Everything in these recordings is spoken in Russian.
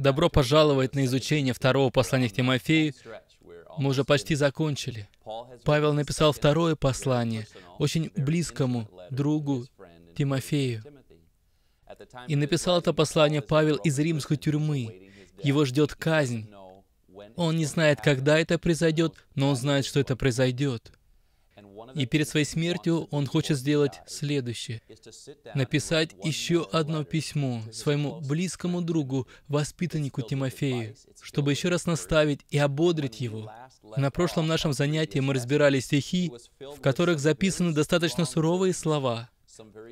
Добро пожаловать на изучение второго послания к Тимофею. Мы уже почти закончили. Павел написал второе послание очень близкому другу Тимофею. И написал это послание Павел из римской тюрьмы. Его ждет казнь. Он не знает, когда это произойдет, но он знает, что это произойдет. И перед своей смертью он хочет сделать следующее. Написать еще одно письмо своему близкому другу, воспитаннику Тимофею, чтобы еще раз наставить и ободрить его. На прошлом нашем занятии мы разбирали стихи, в которых записаны достаточно суровые слова,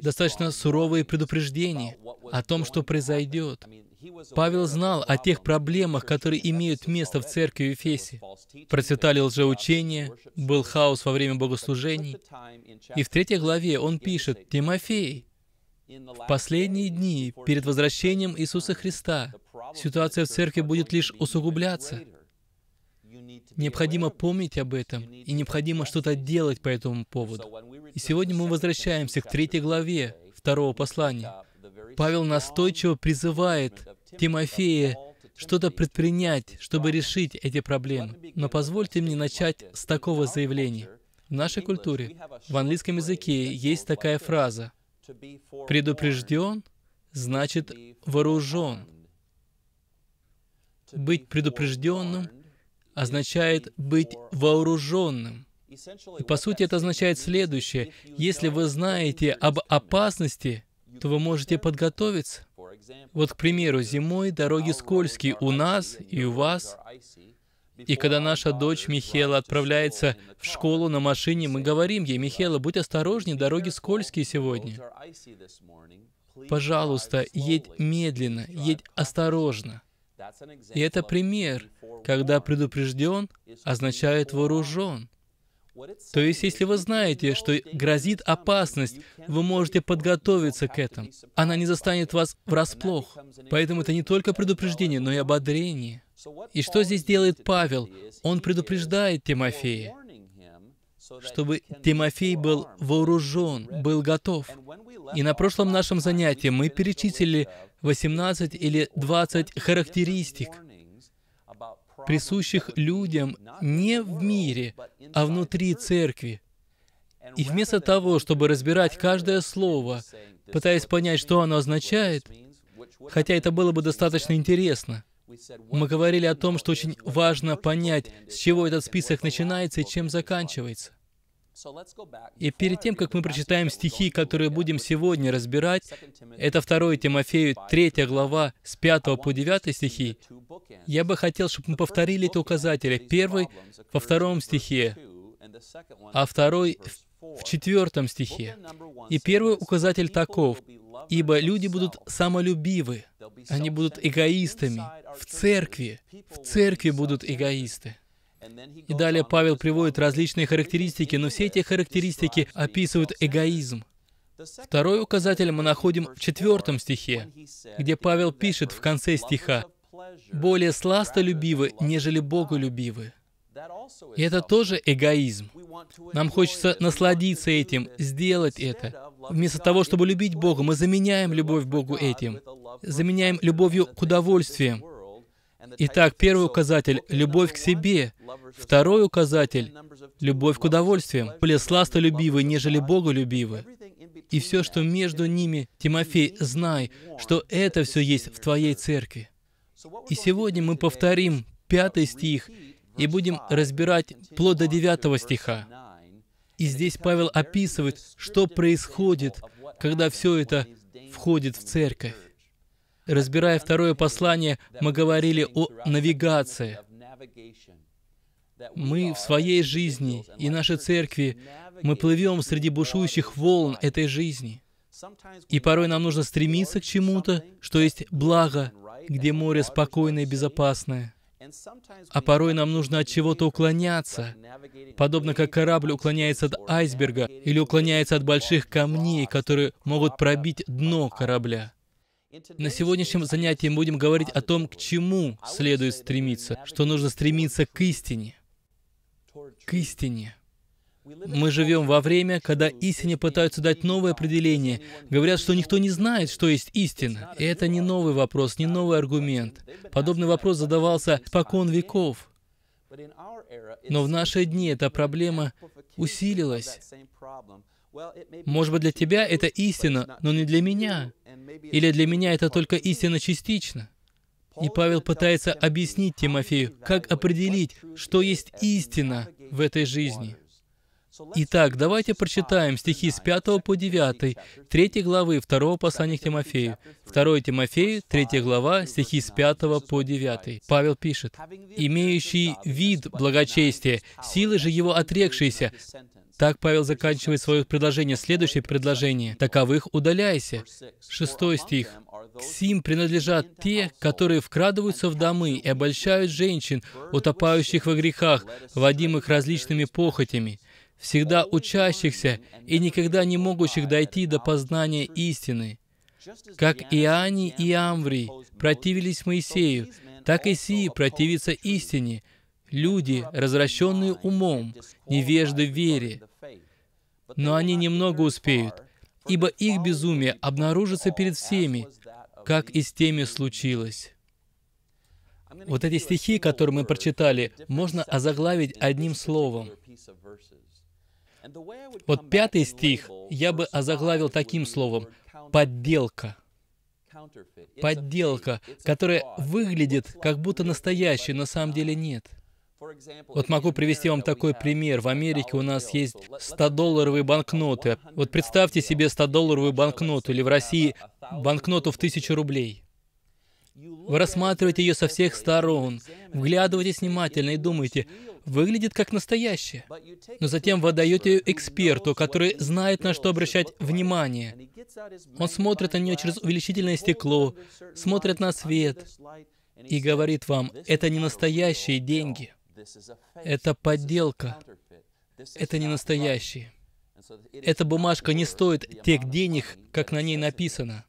достаточно суровые предупреждения о том, что произойдет. Павел знал о тех проблемах, которые имеют место в церкви в Эфесе. Процветали лжеучения, был хаос во время богослужений. И в третьей главе он пишет, «Тимофей, в последние дни, перед возвращением Иисуса Христа, ситуация в церкви будет лишь усугубляться. Необходимо помнить об этом, и необходимо что-то делать по этому поводу. И сегодня мы возвращаемся к третьей главе второго послания. Павел настойчиво призывает Тимофея что-то предпринять, чтобы решить эти проблемы. Но позвольте мне начать с такого заявления. В нашей культуре, в английском языке, есть такая фраза «предупрежден» значит «вооружен». Быть предупрежденным означает быть вооруженным. И по сути это означает следующее. Если вы знаете об опасности, то вы можете подготовиться. Вот, к примеру, зимой дороги скользкие у нас и у вас. И когда наша дочь Михела отправляется в школу на машине, мы говорим ей, Михела, будь осторожнее, дороги скользкие сегодня. Пожалуйста, едь медленно, едь осторожно. И это пример, когда предупрежден означает вооружен. То есть, если вы знаете, что грозит опасность, вы можете подготовиться к этому. Она не застанет вас врасплох. Поэтому это не только предупреждение, но и ободрение. И что здесь делает Павел? Он предупреждает Тимофея, чтобы Тимофей был вооружен, был готов. И на прошлом нашем занятии мы перечислили 18 или 20 характеристик – присущих людям не в мире, а внутри церкви. И вместо того, чтобы разбирать каждое слово, пытаясь понять, что оно означает, хотя это было бы достаточно интересно, мы говорили о том, что очень важно понять, с чего этот список начинается и чем заканчивается. И перед тем, как мы прочитаем стихи, которые будем сегодня разбирать, это 2 Тимофею 3 глава с 5 по 9 стихи, я бы хотел, чтобы мы повторили эти указатели. Первый во втором стихе, а второй в четвертом стихе. И первый указатель таков, ибо люди будут самолюбивы, они будут эгоистами. В церкви, в церкви будут эгоисты. И далее Павел приводит различные характеристики, но все эти характеристики описывают эгоизм. Второй указатель мы находим в четвертом стихе, где Павел пишет в конце стиха «более сластолюбивы, нежели боголюбивы». И это тоже эгоизм. Нам хочется насладиться этим, сделать это. Вместо того, чтобы любить Бога, мы заменяем любовь к Богу этим. Заменяем любовью к удовольствиям. Итак, первый указатель — любовь к себе. Второй указатель — любовь к удовольствием. Более сластолюбивы, нежели Боголюбивы. И все, что между ними, Тимофей, знай, что это все есть в твоей церкви. И сегодня мы повторим пятый стих и будем разбирать плод до девятого стиха. И здесь Павел описывает, что происходит, когда все это входит в церковь. Разбирая второе послание, мы говорили о навигации. Мы в своей жизни и нашей церкви, мы плывем среди бушующих волн этой жизни. И порой нам нужно стремиться к чему-то, что есть благо, где море спокойное и безопасное. А порой нам нужно от чего-то уклоняться, подобно как корабль уклоняется от айсберга или уклоняется от больших камней, которые могут пробить дно корабля. На сегодняшнем занятии мы будем говорить о том, к чему следует стремиться, что нужно стремиться к истине. К истине. Мы живем во время, когда истине пытаются дать новое определение. Говорят, что никто не знает, что есть истина. И это не новый вопрос, не новый аргумент. Подобный вопрос задавался покон веков. Но в наши дни эта проблема усилилась. Может быть, для тебя это истина, но не для меня. Или для меня это только истина частично? И Павел пытается объяснить Тимофею, как определить, что есть истина в этой жизни. Итак, давайте прочитаем стихи с 5 по 9, 3 главы 2 послания к Тимофею. 2 Тимофею, 3 глава, стихи с 5 по 9. Павел пишет, «Имеющий вид благочестия, силы же его отрекшиеся, так Павел заканчивает свое предложение. Следующее предложение. «Таковых удаляйся». Шестой стих. «К сим принадлежат те, которые вкрадываются в домы и обольщают женщин, утопающих во грехах, водимых различными похотями, всегда учащихся и никогда не могущих дойти до познания истины. Как Иоанни и Амврий противились Моисею, так и Сии противится истине, люди, развращенные умом, невежды в вере. Но они немного успеют, ибо их безумие обнаружится перед всеми, как и с теми случилось. Вот эти стихи, которые мы прочитали, можно озаглавить одним словом. Вот пятый стих я бы озаглавил таким словом — «подделка». Подделка, которая выглядит как будто настоящая, на самом деле нет — вот могу привести вам такой пример. В Америке у нас есть 100-долларовые банкноты. Вот представьте себе 100-долларовую банкноту, или в России банкноту в 1000 рублей. Вы рассматриваете ее со всех сторон, вглядываетесь внимательно и думаете, выглядит как настоящее. Но затем вы отдаете эксперту, который знает, на что обращать внимание. Он смотрит на нее через увеличительное стекло, смотрит на свет и говорит вам, это не настоящие деньги. Это подделка. Это не настоящий. Эта бумажка не стоит тех денег, как на ней написано.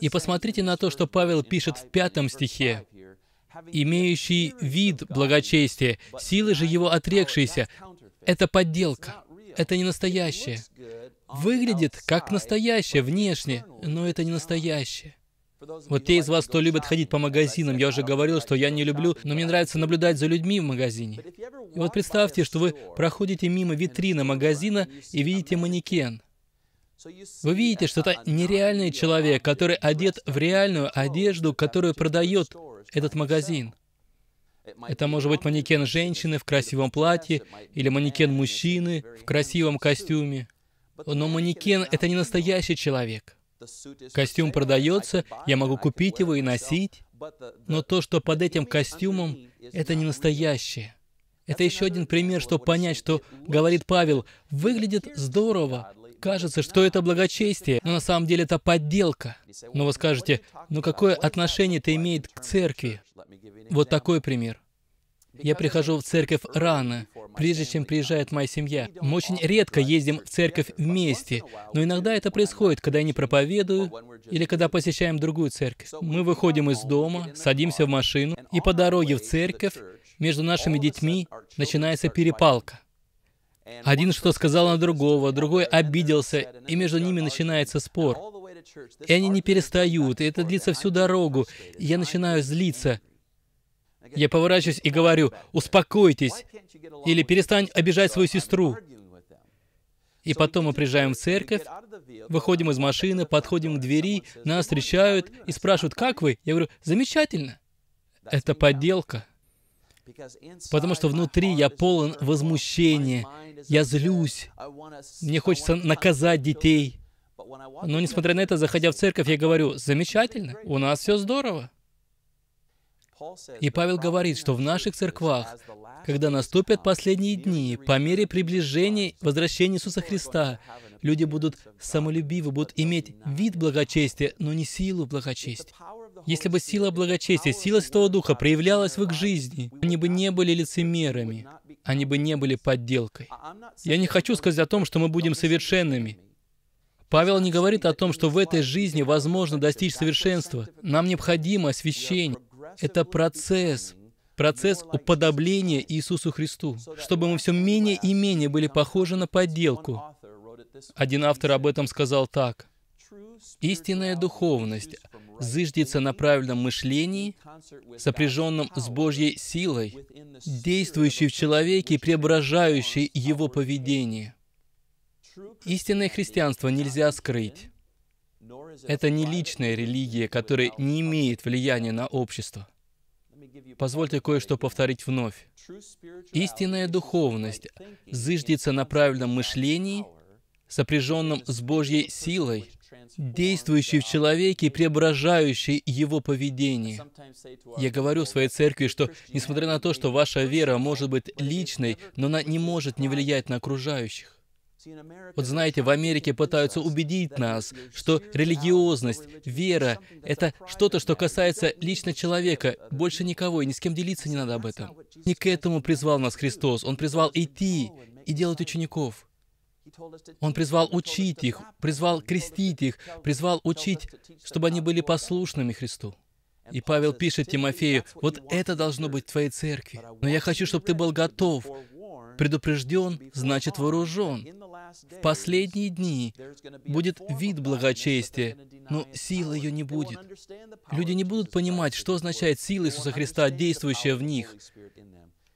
И посмотрите на то, что Павел пишет в пятом стихе. «Имеющий вид благочестия, силы же его отрекшиеся». Это подделка. Это не настоящее. Выглядит как настоящее внешне, но это не настоящее. Вот те из вас, кто любит ходить по магазинам, я уже говорил, что я не люблю, но мне нравится наблюдать за людьми в магазине. И вот представьте, что вы проходите мимо витрины магазина и видите манекен. Вы видите, что это нереальный человек, который одет в реальную одежду, которую продает этот магазин. Это может быть манекен женщины в красивом платье или манекен мужчины в красивом костюме. Но манекен — это не настоящий человек. Костюм продается, я могу купить его и носить, но то, что под этим костюмом, это не настоящее. Это еще один пример, чтобы понять, что, говорит Павел, выглядит здорово, кажется, что это благочестие, но на самом деле это подделка. Но вы скажете, ну какое отношение это имеет к церкви? Вот такой пример. Я прихожу в церковь рано, прежде чем приезжает моя семья. Мы очень редко ездим в церковь вместе, но иногда это происходит, когда я не проповедую или когда посещаем другую церковь. Мы выходим из дома, садимся в машину, и по дороге в церковь между нашими детьми начинается перепалка. Один что сказал на другого, другой обиделся, и между ними начинается спор. И они не перестают, и это длится всю дорогу. И я начинаю злиться. Я поворачиваюсь и говорю, успокойтесь, или перестань обижать свою сестру. И потом мы приезжаем в церковь, выходим из машины, подходим к двери, нас встречают и спрашивают, как вы? Я говорю, замечательно. Это подделка. Потому что внутри я полон возмущения, я злюсь, мне хочется наказать детей. Но несмотря на это, заходя в церковь, я говорю, замечательно, у нас все здорово. И Павел говорит, что в наших церквах, когда наступят последние дни, по мере приближения возвращения Иисуса Христа, люди будут самолюбивы, будут иметь вид благочестия, но не силу благочестия. Если бы сила благочестия, сила Святого Духа проявлялась в их жизни, они бы не были лицемерами, они бы не были подделкой. Я не хочу сказать о том, что мы будем совершенными. Павел не говорит о том, что в этой жизни возможно достичь совершенства. Нам необходимо освящение. Это процесс, процесс уподобления Иисусу Христу, чтобы мы все менее и менее были похожи на подделку. Один автор об этом сказал так. Истинная духовность зыждется на правильном мышлении, сопряженном с Божьей силой, действующей в человеке и преображающей его поведение. Истинное христианство нельзя скрыть. Это не личная религия, которая не имеет влияния на общество. Позвольте кое-что повторить вновь. Истинная духовность зыждется на правильном мышлении, сопряженном с Божьей силой, действующей в человеке и преображающей его поведение. Я говорю своей церкви, что несмотря на то, что ваша вера может быть личной, но она не может не влиять на окружающих. Вот знаете, в Америке пытаются убедить нас, что религиозность, вера — это что-то, что касается лично человека, больше никого, и ни с кем делиться не надо об этом. Не к этому призвал нас Христос. Он призвал идти и делать учеников. Он призвал учить их, призвал крестить их, призвал учить, чтобы они были послушными Христу. И Павел пишет Тимофею, вот это должно быть в твоей церкви. Но я хочу, чтобы ты был готов. Предупрежден, значит вооружен. В последние дни будет вид благочестия, но силы ее не будет. Люди не будут понимать, что означает сила Иисуса Христа, действующая в них.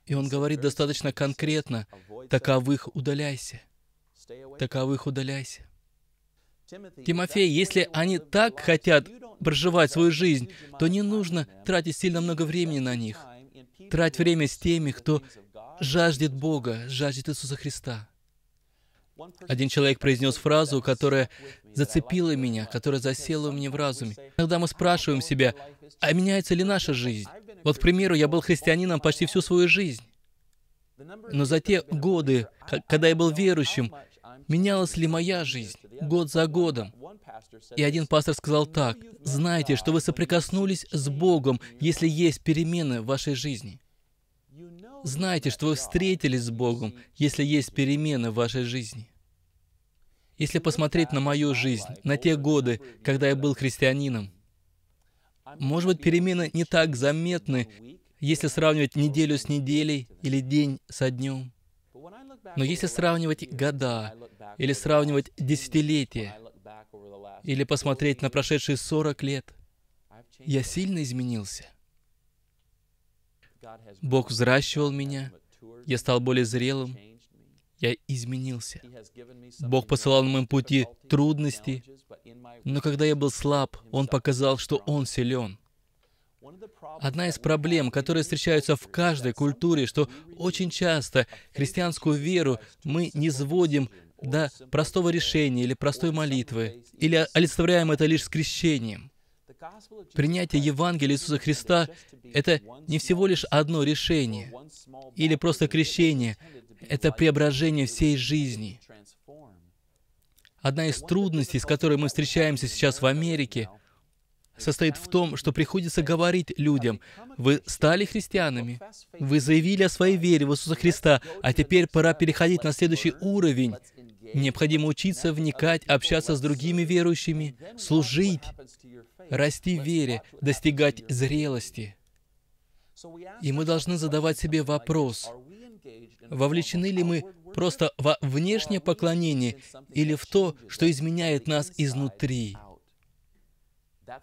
И он говорит достаточно конкретно, таковых удаляйся. Таковых удаляйся. Тимофей, если они так хотят проживать свою жизнь, то не нужно тратить сильно много времени на них. Трать время с теми, кто жаждет Бога, жаждет Иисуса Христа. Один человек произнес фразу, которая зацепила меня, которая засела у меня в разуме. Иногда мы спрашиваем себя, а меняется ли наша жизнь? Вот, к примеру, я был христианином почти всю свою жизнь. Но за те годы, когда я был верующим, менялась ли моя жизнь год за годом? И один пастор сказал так, «Знайте, что вы соприкоснулись с Богом, если есть перемены в вашей жизни». Знайте, что вы встретились с Богом, если есть перемены в вашей жизни. Если посмотреть на мою жизнь, на те годы, когда я был христианином, может быть, перемены не так заметны, если сравнивать неделю с неделей или день со днем. Но если сравнивать года, или сравнивать десятилетия, или посмотреть на прошедшие 40 лет, я сильно изменился. Бог взращивал меня, я стал более зрелым, я изменился. Бог посылал на моем пути трудности, но когда я был слаб, Он показал, что Он силен. Одна из проблем, которые встречаются в каждой культуре, что очень часто христианскую веру мы не сводим до простого решения или простой молитвы, или олицетворяем это лишь с крещением. Принятие Евангелия Иисуса Христа — это не всего лишь одно решение или просто крещение, это преображение всей жизни. Одна из трудностей, с которой мы встречаемся сейчас в Америке, состоит в том, что приходится говорить людям, вы стали христианами, вы заявили о своей вере в Иисуса Христа, а теперь пора переходить на следующий уровень. Необходимо учиться вникать, общаться с другими верующими, служить, расти в вере, достигать зрелости. И мы должны задавать себе вопрос, Вовлечены ли мы просто во внешнее поклонение или в то, что изменяет нас изнутри?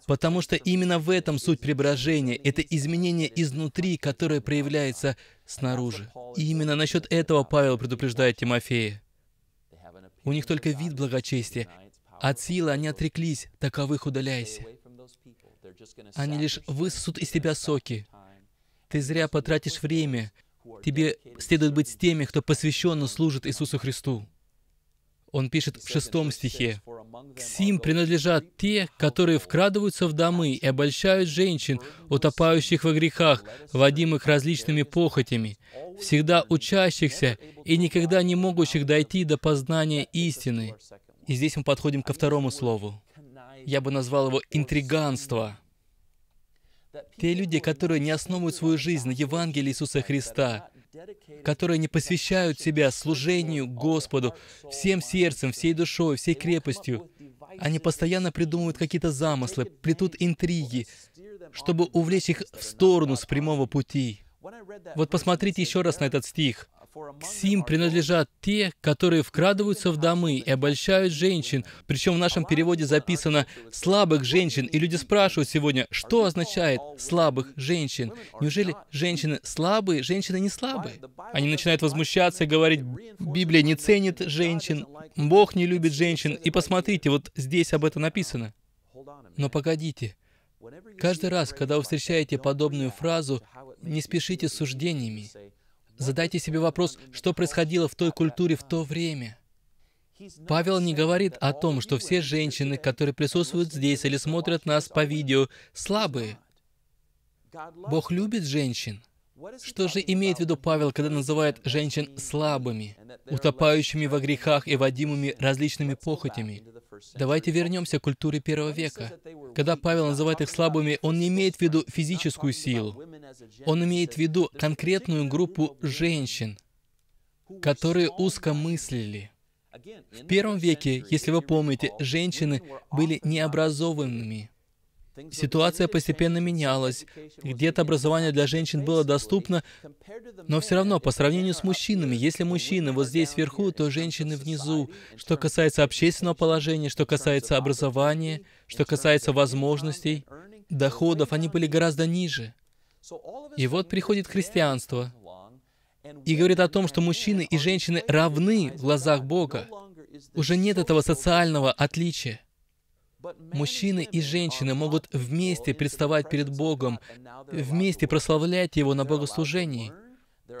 Потому что именно в этом суть преображения. Это изменение изнутри, которое проявляется снаружи. И именно насчет этого Павел предупреждает Тимофея. У них только вид благочестия. От силы они отреклись, таковых удаляйся. Они лишь высосут из тебя соки. Ты зря потратишь время, Тебе следует быть с теми, кто посвященно служит Иисусу Христу. Он пишет в шестом стихе, «К сим принадлежат те, которые вкрадываются в домы и обольщают женщин, утопающих во грехах, водимых различными похотями, всегда учащихся и никогда не могущих дойти до познания истины». И здесь мы подходим ко второму слову. Я бы назвал его «интриганство». Те люди, которые не основывают свою жизнь на Евангелии Иисуса Христа, которые не посвящают себя служению Господу всем сердцем, всей душой, всей крепостью, они постоянно придумывают какие-то замыслы, плетут интриги, чтобы увлечь их в сторону с прямого пути. Вот посмотрите еще раз на этот стих. К сим принадлежат те, которые вкрадываются в домы и обольщают женщин. Причем в нашем переводе записано «слабых женщин». И люди спрашивают сегодня, что означает «слабых женщин». Неужели женщины слабые, женщины не слабые? Они начинают возмущаться и говорить, Библия не ценит женщин, Бог не любит женщин. И посмотрите, вот здесь об этом написано. Но погодите, Каждый раз, когда вы встречаете подобную фразу, не спешите с суждениями. Задайте себе вопрос, что происходило в той культуре в то время. Павел не говорит о том, что все женщины, которые присутствуют здесь или смотрят нас по видео, слабые. Бог любит женщин. Что же имеет в виду Павел, когда называет женщин слабыми, утопающими во грехах и водимыми различными похотями? Давайте вернемся к культуре первого века. Когда Павел называет их слабыми, он не имеет в виду физическую силу. Он имеет в виду конкретную группу женщин, которые узко мыслили. В первом веке, если вы помните, женщины были необразованными. Ситуация постепенно менялась. Где-то образование для женщин было доступно, но все равно, по сравнению с мужчинами, если мужчины вот здесь вверху, то женщины внизу. Что касается общественного положения, что касается образования, что касается возможностей, доходов, они были гораздо ниже. И вот приходит христианство и говорит о том, что мужчины и женщины равны в глазах Бога. Уже нет этого социального отличия. Мужчины и женщины могут вместе представать перед Богом, вместе прославлять Его на богослужении.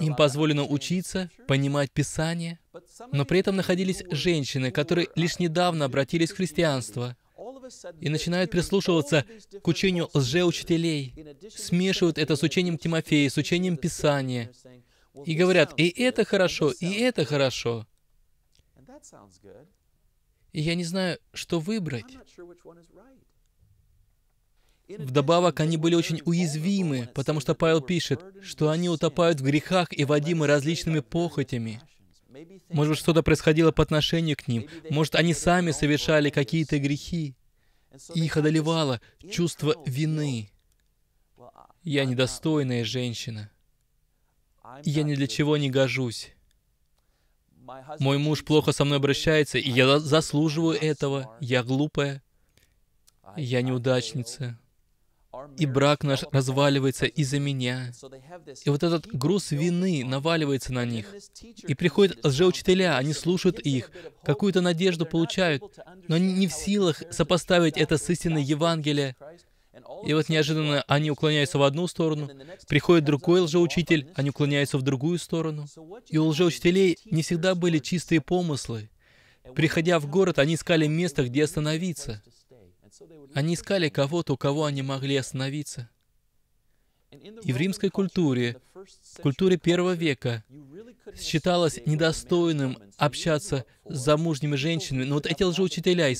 Им позволено учиться, понимать Писание, но при этом находились женщины, которые лишь недавно обратились в христианство, и начинают прислушиваться к учению лжеучителей, смешивают это с учением Тимофея, с учением Писания, и говорят, и это хорошо, и это хорошо. И я не знаю, что выбрать. Вдобавок, они были очень уязвимы, потому что Павел пишет, что они утопают в грехах и водимы различными похотями. Может быть, что-то происходило по отношению к ним. Может, они сами совершали какие-то грехи и их одолевало чувство вины. Я недостойная женщина. Я ни для чего не гожусь. Мой муж плохо со мной обращается, и я заслуживаю этого. Я глупая. Я неудачница и брак наш разваливается из-за меня. И вот этот груз вины наваливается на них. И приходят лжеучителя, они слушают их, какую-то надежду получают, но они не в силах сопоставить это с истиной Евангелия. И вот неожиданно они уклоняются в одну сторону, приходит другой лжеучитель, они уклоняются в другую сторону. И у лжеучителей не всегда были чистые помыслы. Приходя в город, они искали место, где остановиться. Они искали кого-то, у кого они могли остановиться. И в римской культуре, в культуре первого века, считалось недостойным общаться с замужними женщинами. Но вот эти лжеучителя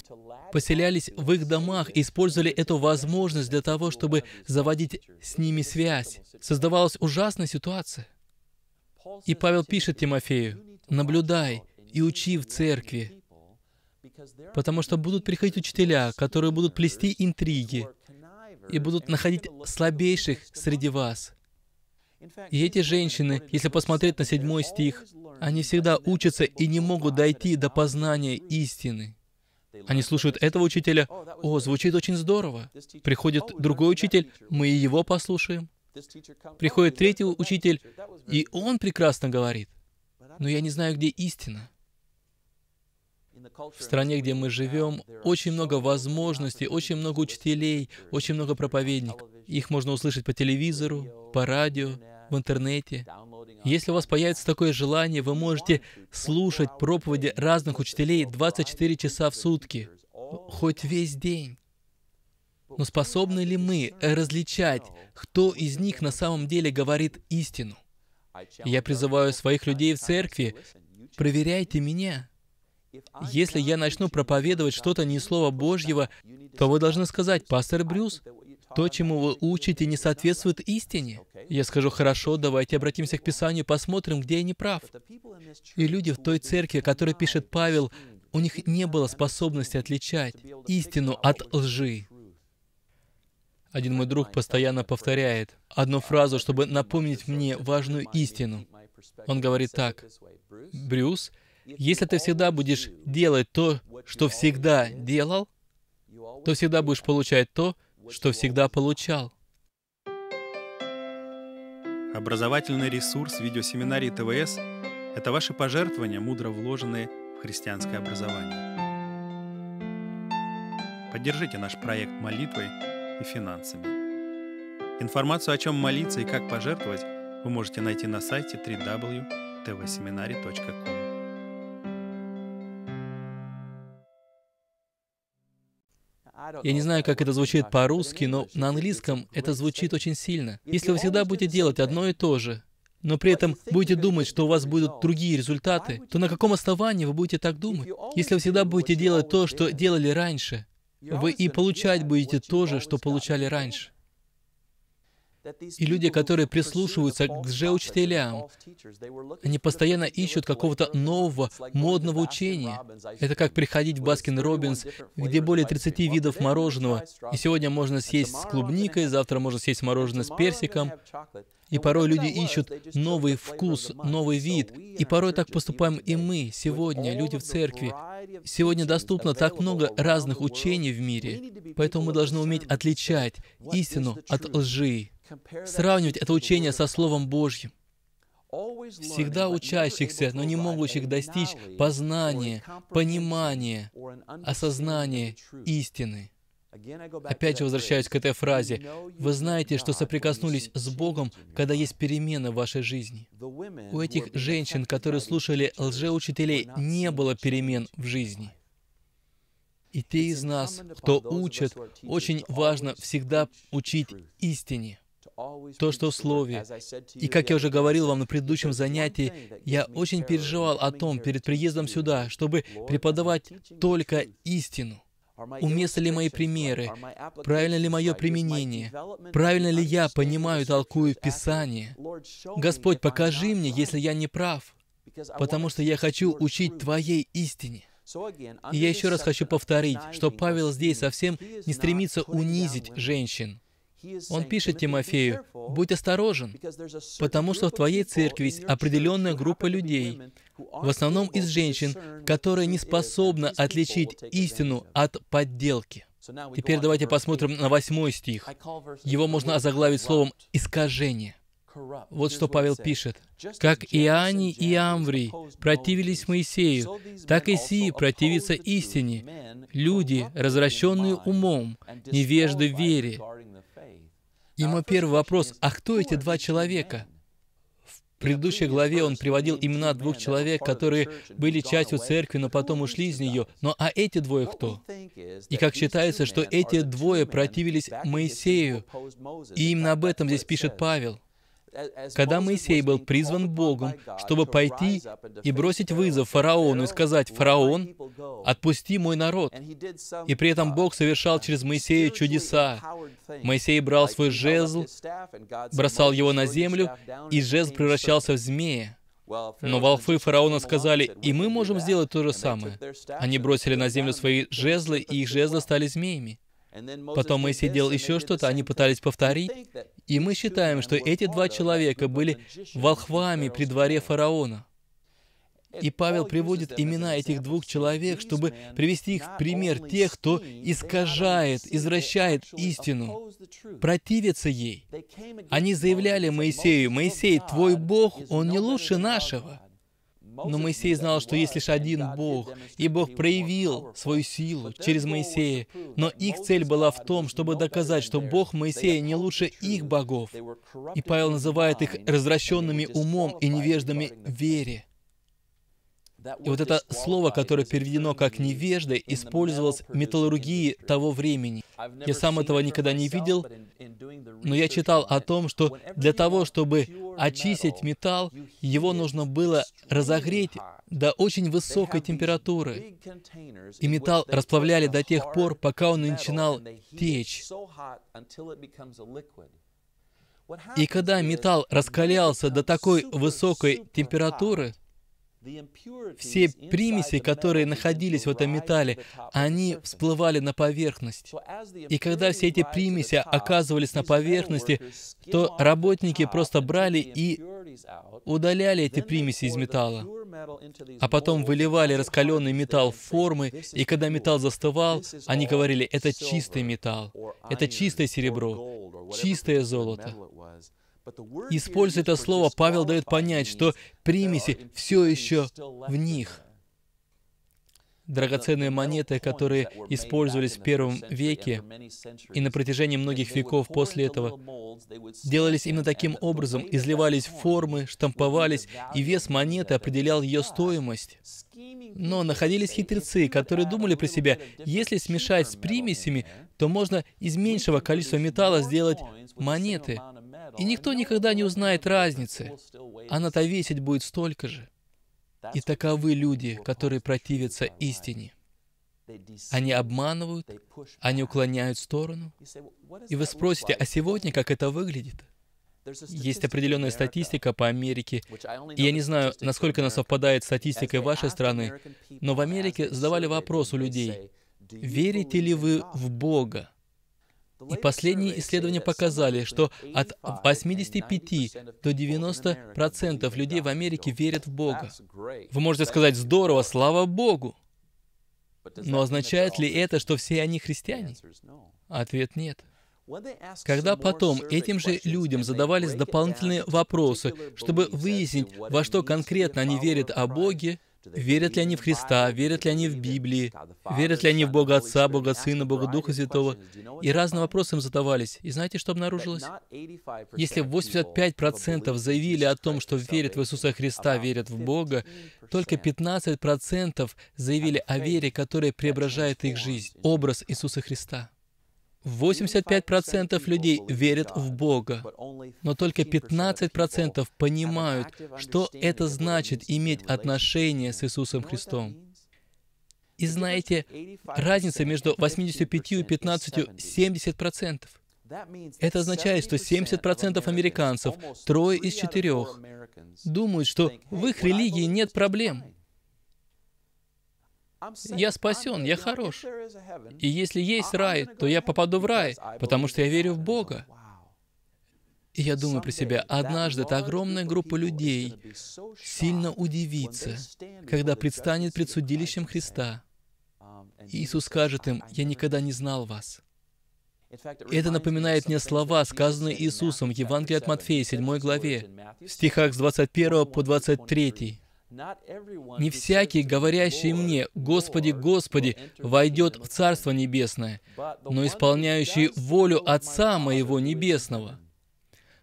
поселялись в их домах и использовали эту возможность для того, чтобы заводить с ними связь. Создавалась ужасная ситуация. И Павел пишет Тимофею, «Наблюдай и учи в церкви, Потому что будут приходить учителя, которые будут плести интриги и будут находить слабейших среди вас. И эти женщины, если посмотреть на седьмой стих, они всегда учатся и не могут дойти до познания истины. Они слушают этого учителя, oh, «О, звучит очень здорово». Приходит другой учитель, мы и его послушаем. Приходит третий учитель, и он прекрасно говорит, но я не знаю, где истина в стране, где мы живем, очень много возможностей, очень много учителей, очень много проповедников. Их можно услышать по телевизору, по радио, в интернете. Если у вас появится такое желание, вы можете слушать проповеди разных учителей 24 часа в сутки, хоть весь день. Но способны ли мы э, различать, кто из них на самом деле говорит истину? Я призываю своих людей в церкви, проверяйте меня. Если я начну проповедовать что-то не слово Божьего, то вы должны сказать, «Пастор Брюс, то, чему вы учите, не соответствует истине». Я скажу, «Хорошо, давайте обратимся к Писанию, посмотрим, где я не прав». И люди в той церкви, о которой пишет Павел, у них не было способности отличать истину от лжи. Один мой друг постоянно повторяет одну фразу, чтобы напомнить мне важную истину. Он говорит так, «Брюс, если ты всегда будешь делать то, что всегда делал, то всегда будешь получать то, что всегда получал. Образовательный ресурс видеосеминарии ТВС – это ваши пожертвования, мудро вложенные в христианское образование. Поддержите наш проект молитвой и финансами. Информацию, о чем молиться и как пожертвовать, вы можете найти на сайте www.tvseminary.com. Я не знаю, как это звучит по-русски, но на английском это звучит очень сильно. Если вы всегда будете делать одно и то же, но при этом будете думать, что у вас будут другие результаты, то на каком основании вы будете так думать? Если вы всегда будете делать то, что делали раньше, вы и получать будете то же, что получали раньше. И люди, которые прислушиваются к лжеучителям, они постоянно ищут какого-то нового, модного учения. Это как приходить в Баскин Робинс, где более 30 видов мороженого. И сегодня можно съесть с клубникой, завтра можно съесть мороженое с персиком. И порой люди ищут новый вкус, новый вид. И порой так поступаем и мы сегодня, люди в церкви. Сегодня доступно так много разных учений в мире. Поэтому мы должны уметь отличать истину от лжи. Сравнивать это учение со Словом Божьим. Всегда учащихся, но не могущих достичь познания, понимания, осознания истины. Опять же возвращаюсь к этой фразе. Вы знаете, что соприкоснулись с Богом, когда есть перемена в вашей жизни. У этих женщин, которые слушали лжеучителей, не было перемен в жизни. И те из нас, кто учит, очень важно всегда учить истине то, что в Слове. И как я уже говорил вам на предыдущем занятии, я очень переживал о том перед приездом сюда, чтобы преподавать только истину. Уместны ли мои примеры? Правильно ли мое применение? Правильно ли я понимаю и толкую Писание? Господь, покажи мне, если я не прав, потому что я хочу учить Твоей истине. И я еще раз хочу повторить, что Павел здесь совсем не стремится унизить женщин. Он пишет Тимофею, «Будь осторожен, потому что в твоей церкви есть определенная группа людей, в основном из женщин, которая не способна отличить истину от подделки». Теперь давайте посмотрим на восьмой стих. Его можно озаглавить словом «искажение». Вот что Павел пишет. «Как Иоанни и Амврий противились Моисею, так и сии противится истине, люди, развращенные умом, невежды в вере, Ему первый вопрос, а кто эти два человека? В предыдущей главе он приводил имена двух человек, которые были частью церкви, но потом ушли из нее. Но ну, а эти двое кто? И как считается, что эти двое противились Моисею. И именно об этом здесь пишет Павел. Когда Моисей был призван Богом, чтобы пойти и бросить вызов фараону и сказать, «Фараон, отпусти мой народ». И при этом Бог uh, совершал через Моисея чудеса. Моисей брал свой жезл, бросал его на землю, и жезл превращался в змея. Но волфы фараона сказали, «И мы можем сделать то же самое». Они бросили на землю свои жезлы, и их жезлы стали змеями. Потом Моисей сидел еще что-то, они пытались повторить. И мы считаем, что эти два человека были волхвами при дворе фараона. И Павел приводит имена этих двух человек, чтобы привести их в пример тех, кто искажает, извращает истину, противится ей. Они заявляли Моисею, «Моисей, твой Бог, он не лучше нашего». Но Моисей знал, что есть лишь один Бог, и Бог проявил свою силу через Моисея. Но их цель была в том, чтобы доказать, что Бог Моисея не лучше их богов. И Павел называет их развращенными умом и невеждами вере. И вот это слово, которое переведено как «невежда», использовалось металлургии того времени. Я сам этого никогда не видел, но я читал о том, что для того, чтобы очистить металл, его нужно было разогреть до очень высокой температуры. И металл расплавляли до тех пор, пока он начинал течь. И когда металл раскалялся до такой высокой температуры, все примеси, которые находились в этом металле, они всплывали на поверхность. И когда все эти примеси оказывались на поверхности, то работники просто брали и удаляли эти примеси из металла. А потом выливали раскаленный металл в формы, и когда металл застывал, они говорили, это чистый металл, это чистое серебро, чистое золото. Используя это слово, Павел дает понять, что примеси все еще в них. Драгоценные монеты, которые использовались в первом веке и на протяжении многих веков после этого, делались именно таким образом, изливались формы, штамповались, и вес монеты определял ее стоимость. Но находились хитрецы, которые думали про себя, если смешать с примесями, то можно из меньшего количества металла сделать монеты. И никто никогда не узнает разницы. Она-то весить будет столько же. И таковы люди, которые противятся истине. Они обманывают, они уклоняют в сторону. И вы спросите, а сегодня как это выглядит? Есть определенная статистика по Америке, и я не знаю, насколько она совпадает с статистикой вашей страны, но в Америке задавали вопрос у людей, верите ли вы в Бога? И последние исследования показали, что от 85 до 90% людей в Америке верят в Бога. Вы можете сказать, здорово, слава Богу. Но означает ли это, что все они христиане? Ответ нет. Когда потом этим же людям задавались дополнительные вопросы, чтобы выяснить, во что конкретно они верят о Боге, Верят ли они в Христа, верят ли они в Библии, верят ли они в Бога Отца, Бога Сына, Бога Духа Святого. И разные вопросы им задавались. И знаете, что обнаружилось? Если 85% заявили о том, что верят в Иисуса Христа, верят в Бога, только 15% заявили о вере, которая преображает их жизнь, образ Иисуса Христа. 85% людей верят в Бога, но только 15% понимают, что это значит иметь отношение с Иисусом Христом. И знаете, разница между 85 и 15 — 70%. Это означает, что 70% американцев, трое из четырех, думают, что в их религии нет проблем. Я спасен, я хорош. И если есть рай, то я попаду в рай, потому что я верю в Бога. И я думаю про себя, однажды эта огромная группа людей сильно удивится, когда предстанет пред судилищем Христа. И um, Иисус скажет им, «Я никогда не знал вас». Это напоминает мне слова, сказанные Иисусом в Евангелии от Матфея, 7 главе, в стихах с 21 по 23. Не всякий, говорящий мне, «Господи, Господи», войдет в Царство Небесное, но исполняющий волю Отца Моего Небесного.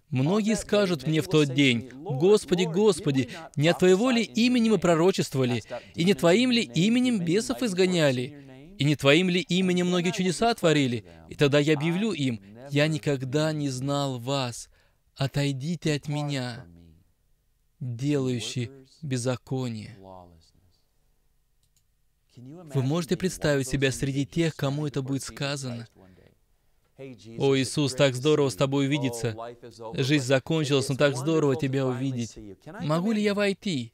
Многие скажут мне в тот день, «Господи, Господи, не от Твоего ли имени мы пророчествовали, и не Твоим ли именем бесов изгоняли, и не Твоим ли именем многие чудеса творили?» И тогда я объявлю им, «Я никогда не знал вас, отойдите от меня, делающий беззаконие. Вы можете представить себя среди тех, кому это будет сказано? «О, Иисус, так здорово с тобой oh, увидеться! Жизнь закончилась, но так здорово тебя увидеть! Могу ли я войти?»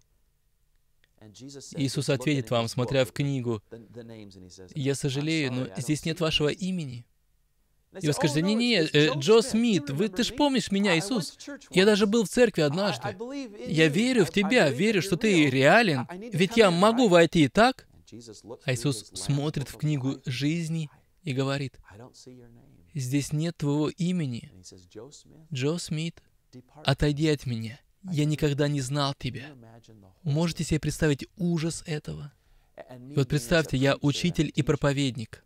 Иисус ответит вам, смотря в книгу, «Я сожалею, но здесь нет вашего имени». И вы скажете, не-не, э, Джо Смит, вы, ты ж помнишь меня, а, Иисус? Я даже был в церкви однажды. Я верю в тебя, верю, что ты реален, ведь я могу войти, так? А Иисус смотрит в книгу жизни и говорит, здесь нет твоего имени. Джо Смит, отойди от меня. Я никогда не знал тебя. Можете себе представить ужас этого? И вот представьте, я учитель и проповедник.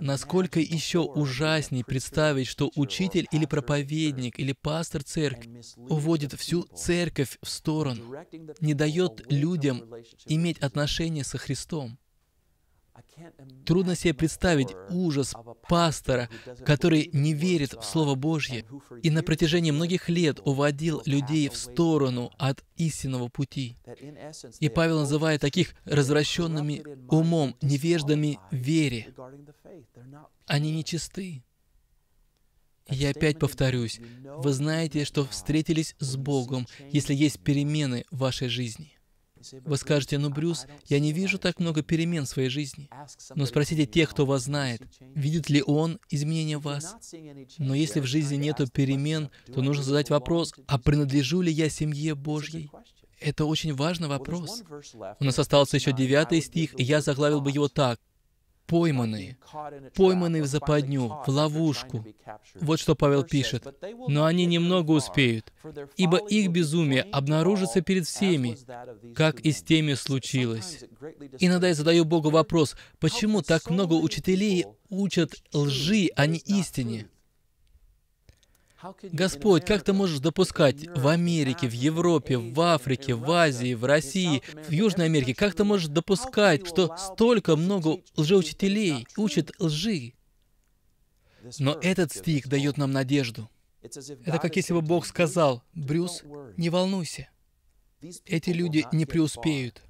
Насколько еще ужасней представить, что учитель или проповедник или пастор церкви уводит всю церковь в сторону, не дает людям иметь отношения со Христом. Трудно себе представить ужас пастора, который не верит в Слово Божье и на протяжении многих лет уводил людей в сторону от истинного пути. И Павел называет таких развращенными умом, невеждами вере. Они нечисты. Я опять повторюсь, вы знаете, что встретились с Богом, если есть перемены в вашей жизни. Вы скажете, ну, Брюс, я не вижу так много перемен в своей жизни. Но спросите тех, кто вас знает, видит ли он изменения в вас. Но если в жизни нет перемен, то нужно задать вопрос, а принадлежу ли я семье Божьей? Это очень важный вопрос. У нас остался еще девятый стих, и я заглавил бы его так пойманы, пойманы в западню, в ловушку. Вот что Павел пишет. Но они немного успеют, ибо их безумие обнаружится перед всеми, как и с теми случилось. Иногда я задаю Богу вопрос, почему так много учителей учат лжи, а не истине? Господь, как ты можешь допускать в Америке, в Европе, в Африке, в Азии, в России, в Южной Америке, как ты можешь допускать, что столько много лжеучителей учат лжи? Но этот стих дает нам надежду. Это как если бы Бог сказал, «Брюс, не волнуйся, эти люди не преуспеют,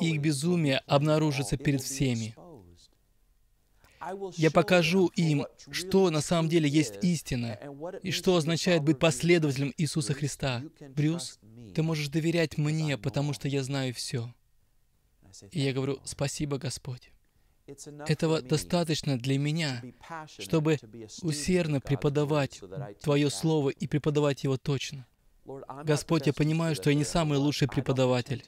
их безумие обнаружится перед всеми». Я покажу им, что на самом деле есть истина, и что означает быть последователем Иисуса Христа. Брюс, ты можешь доверять мне, потому что я знаю все. И я говорю, спасибо, Господь. Этого достаточно для меня, чтобы усердно преподавать Твое Слово и преподавать его точно. Господь, я понимаю, что я не самый лучший преподаватель,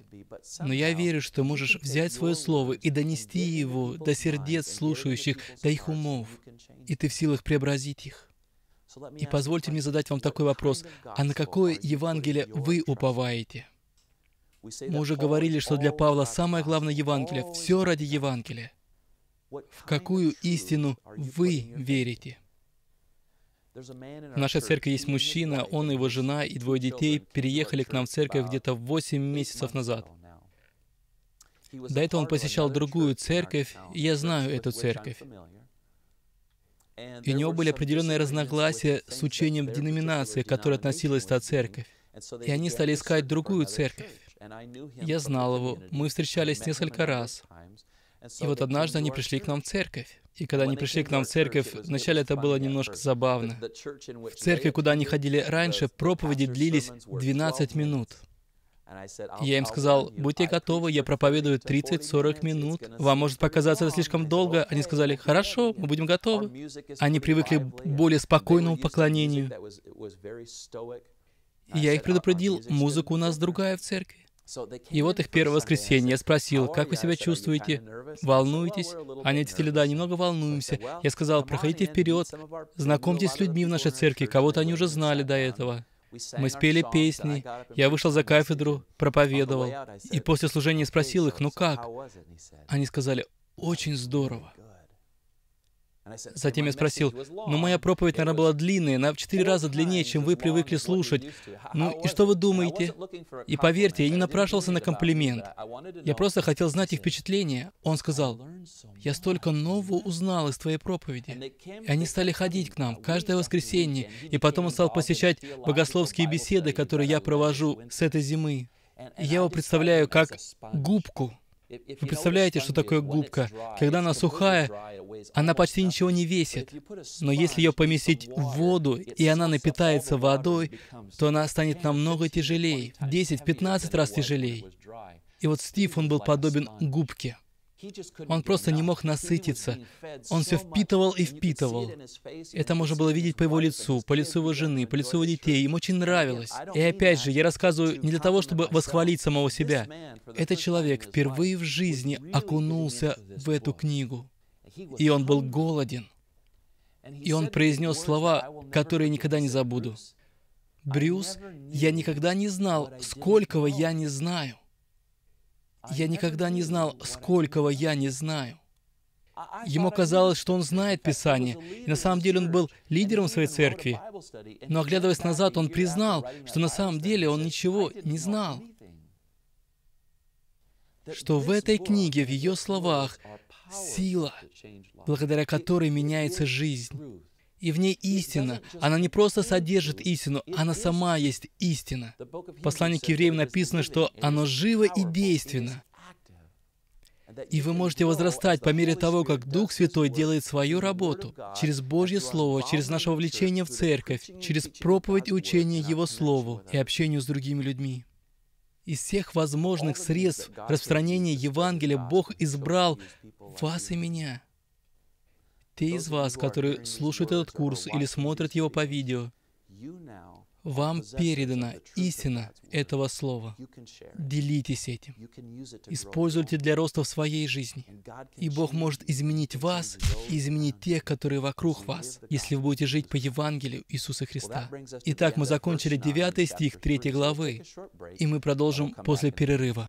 но я верю, что можешь взять свое слово и донести его до сердец слушающих, до их умов, и ты в силах преобразить их. И позвольте мне задать вам такой вопрос. А на какое Евангелие вы уповаете? Мы уже говорили, что для Павла самое главное Евангелие, все ради Евангелия. В какую истину вы верите? В нашей церкви есть мужчина, он, его жена и двое детей переехали к нам в церковь где-то 8 месяцев назад. До этого он посещал другую церковь, и я знаю эту церковь. И у него были определенные разногласия с учением деноминации, которая которой относилась та церковь. И они стали искать другую церковь. Я знал его, мы встречались несколько раз. И вот однажды они пришли к нам в церковь. И когда они пришли к нам в церковь, вначале это было немножко забавно. В церкви, куда они ходили раньше, проповеди длились 12 минут. Я им сказал, будьте готовы, я проповедую 30-40 минут. Вам может показаться это слишком долго. Они сказали, хорошо, мы будем готовы. Они привыкли к более спокойному поклонению. И я их uh-uh, предупредил, музыка у нас другая в церкви. И вот их первое воскресенье я спросил, oh, «Как вы себя чувствуете? Волнуетесь?» Они ответили, «Да, немного волнуемся». Я сказал, «Проходите вперед, знакомьтесь с людьми в нашей церкви, кого-то они уже знали до этого». Мы спели песни, я вышел за кафедру, проповедовал, и после служения спросил их, «Ну как?» Они сказали, «Очень здорово». Затем я спросил, «Но «Ну, моя проповедь, наверное, была длинная, она в четыре раза длиннее, чем вы привыкли слушать. Ну и что вы думаете?» И поверьте, я не напрашивался на комплимент. Я просто хотел знать их впечатление. Он сказал, «Я столько нового узнал из твоей проповеди». И они стали ходить к нам каждое воскресенье, и потом он стал посещать богословские беседы, которые я провожу с этой зимы. И я его представляю как губку, вы представляете, что такое губка? Когда она сухая, она почти ничего не весит. Но если ее поместить в воду, и она напитается водой, то она станет намного тяжелее, 10-15 раз тяжелее. И вот Стив, он был подобен губке. Он просто не мог насытиться. Он все впитывал и впитывал. Это можно было видеть по его лицу, по лицу его жены, по лицу его детей. Им очень нравилось. И опять же, я рассказываю не для того, чтобы восхвалить самого себя. Этот человек впервые в жизни окунулся в эту книгу. И он был голоден. И он произнес слова, которые никогда не забуду. «Брюс, я никогда не знал, сколького я не знаю». Я никогда не знал, сколького я не знаю. Ему казалось, что он знает Писание, и на самом деле он был лидером своей церкви. Но оглядываясь назад, он признал, что на самом деле он ничего не знал. Что в этой книге, в ее словах, сила, благодаря которой меняется жизнь и в ней истина. Она не просто содержит истину, она сама есть истина. В послании к евреям написано, что оно живо и действенно. И вы можете возрастать по мере того, как Дух Святой делает свою работу через Божье Слово, через наше вовлечение в церковь, через проповедь и учение Его Слову и общению с другими людьми. Из всех возможных средств распространения Евангелия Бог избрал вас и меня — те из вас, которые слушают этот курс или смотрят его по видео, вам передана истина этого слова. Делитесь этим. Используйте для роста в своей жизни. И Бог может изменить вас и изменить тех, которые вокруг вас, если вы будете жить по Евангелию Иисуса Христа. Итак, мы закончили 9 стих 3 главы, и мы продолжим после перерыва.